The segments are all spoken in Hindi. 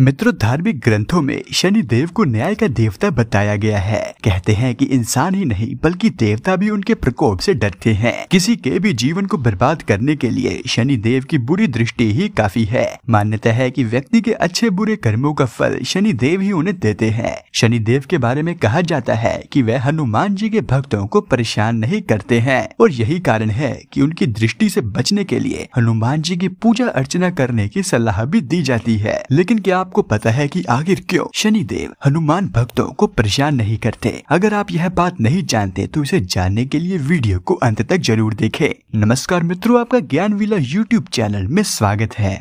मित्रों धार्मिक ग्रंथों में शनि देव को न्याय का देवता बताया गया है कहते हैं कि इंसान ही नहीं बल्कि देवता भी उनके प्रकोप से डरते हैं किसी के भी जीवन को बर्बाद करने के लिए शनि देव की बुरी दृष्टि ही काफी है मान्यता है कि व्यक्ति के अच्छे बुरे कर्मों का फल शनि देव ही उन्हें देते हैं शनि देव के बारे में कहा जाता है की वह हनुमान जी के भक्तों को परेशान नहीं करते हैं और यही कारण है की उनकी दृष्टि ऐसी बचने के लिए हनुमान जी की पूजा अर्चना करने की सलाह भी दी जाती है लेकिन क्या आप आपको पता है कि आखिर क्यों शनि देव हनुमान भक्तों को परेशान नहीं करते अगर आप यह बात नहीं जानते तो इसे जानने के लिए वीडियो को अंत तक जरूर देखें। नमस्कार मित्रों आपका ज्ञान विला यूट्यूब चैनल में स्वागत है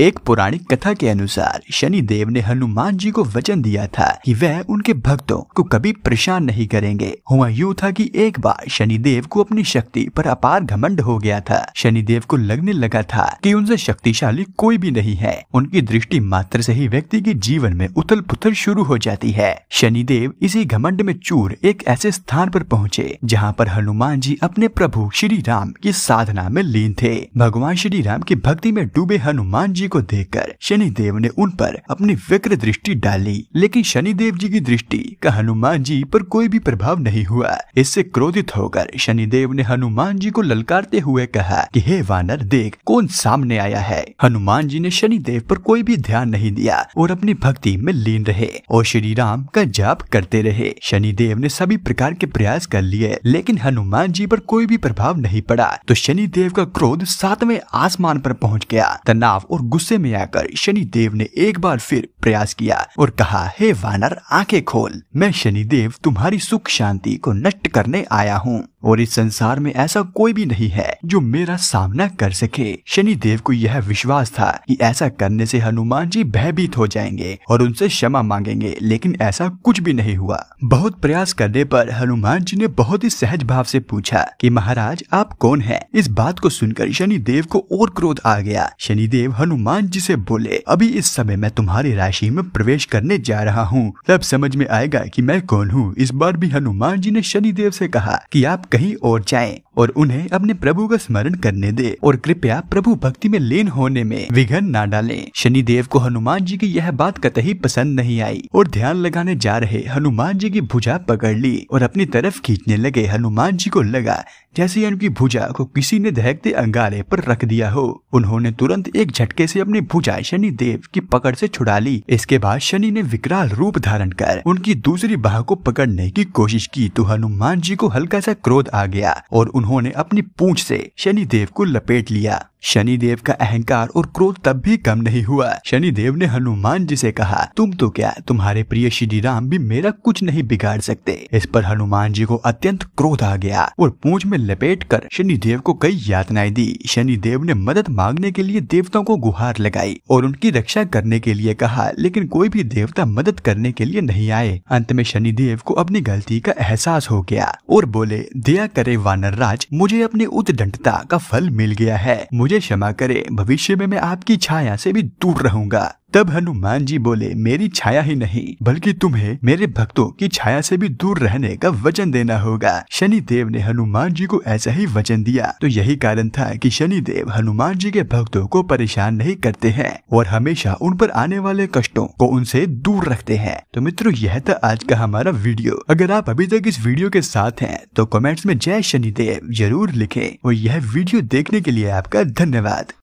एक पौराणिक कथा के अनुसार शनि देव ने हनुमान जी को वचन दिया था कि वह उनके भक्तों को कभी परेशान नहीं करेंगे हुआ यूँ था कि एक बार शनि देव को अपनी शक्ति पर अपार घमंड हो गया था शनि देव को लगने लगा था कि उनसे शक्तिशाली कोई भी नहीं है उनकी दृष्टि मात्र से ही व्यक्ति के जीवन में उथल पुथल शुरू हो जाती है शनिदेव इसी घमंड में चूर एक ऐसे स्थान पर पहुँचे जहाँ पर हनुमान जी अपने प्रभु श्री राम की साधना में लीन थे भगवान श्री राम की भक्ति में डूबे हनुमान जी को देखकर शनिदेव ने उन पर अपनी विक्र दृष्टि डाली लेकिन शनिदेव जी की दृष्टि का हनुमान जी पर कोई भी प्रभाव नहीं हुआ इससे क्रोधित होकर शनिदेव ने हनुमान जी को ललकारते हुए कहा कि हे वानर देख कौन सामने आया है हनुमान जी ने शनिदेव पर कोई भी ध्यान नहीं दिया और अपनी भक्ति में लीन रहे और श्री राम का जाप करते रहे शनिदेव ने सभी प्रकार के प्रयास कर लिए लेकिन हनुमान जी पर कोई भी प्रभाव नहीं पड़ा तो शनिदेव का क्रोध सातवें आसमान पर पहुंच गया तनाव और गुस्से में आकर शनिदेव ने एक बार फिर प्रयास किया और कहा हे वानर आंखें खोल मैं शनिदेव तुम्हारी सुख शांति को नष्ट करने आया हूँ और इस संसार में ऐसा कोई भी नहीं है जो मेरा सामना कर सके शनि देव को यह विश्वास था कि ऐसा करने से हनुमान जी भयभीत हो जाएंगे और उनसे क्षमा मांगेंगे लेकिन ऐसा कुछ भी नहीं हुआ बहुत प्रयास करने पर हनुमान जी ने बहुत ही सहज भाव से पूछा कि महाराज आप कौन है इस बात को सुनकर शनि देव को और क्रोध आ गया शनिदेव हनुमान जी से बोले अभी इस समय मैं तुम्हारी राशि में प्रवेश करने जा रहा हूँ तब समझ में आएगा की मैं कौन हूँ इस बार भी हनुमान जी ने शनिदेव ऐसी कहा की आप कहीं और जाएं। और उन्हें अपने प्रभु का स्मरण करने दे और कृपया प्रभु भक्ति में लीन होने में विघन ना डाले शनि देव को हनुमान जी की यह बात कतई पसंद नहीं आई और ध्यान लगाने जा रहे हनुमान जी की भुजा पकड़ ली और अपनी तरफ खींचने लगे हनुमान जी को लगा जैसे उनकी भुजा को किसी ने दहकते अंगारे पर रख दिया हो उन्होंने तुरंत एक झटके से अपनी भुजा शनि देव की पकड़ से छुड़ा ली इसके बाद शनि ने विकराल रूप धारण कर उनकी दूसरी बाह को पकड़ने की कोशिश की तो हनुमान जी को हल्का सा क्रोध आ गया और उन्होंने उन्होंने अपनी पूंछ से शनि देव को लपेट लिया शनिदेव का अहंकार और क्रोध तब भी कम नहीं हुआ शनिदेव ने हनुमान जी से कहा तुम तो क्या तुम्हारे प्रिय श्री राम भी मेरा कुछ नहीं बिगाड़ सकते इस पर हनुमान जी को अत्यंत क्रोध आ गया और पूंछ में लपेट कर शनिदेव को कई यातनाएं दी शनिदेव ने मदद मांगने के लिए देवताओं को गुहार लगाई और उनकी रक्षा करने के लिए कहा लेकिन कोई भी देवता मदद करने के लिए नहीं आए अंत में शनिदेव को अपनी गलती का एहसास हो गया और बोले दया करे वानर राज मुझे अपने उदडंडता का फल मिल गया है मुझे क्षमा करें भविष्य में मैं आपकी छाया से भी दूर रहूंगा तब हनुमान जी बोले मेरी छाया ही नहीं बल्कि तुम्हें मेरे भक्तों की छाया से भी दूर रहने का वचन देना होगा शनि देव ने हनुमान जी को ऐसा ही वचन दिया तो यही कारण था कि शनि देव हनुमान जी के भक्तों को परेशान नहीं करते हैं और हमेशा उन पर आने वाले कष्टों को उनसे दूर रखते हैं तो मित्रों यह था आज का हमारा वीडियो अगर आप अभी तक इस वीडियो के साथ है तो कॉमेंट्स में जय शनिदेव जरूर लिखे और यह वीडियो देखने के लिए आपका धन्यवाद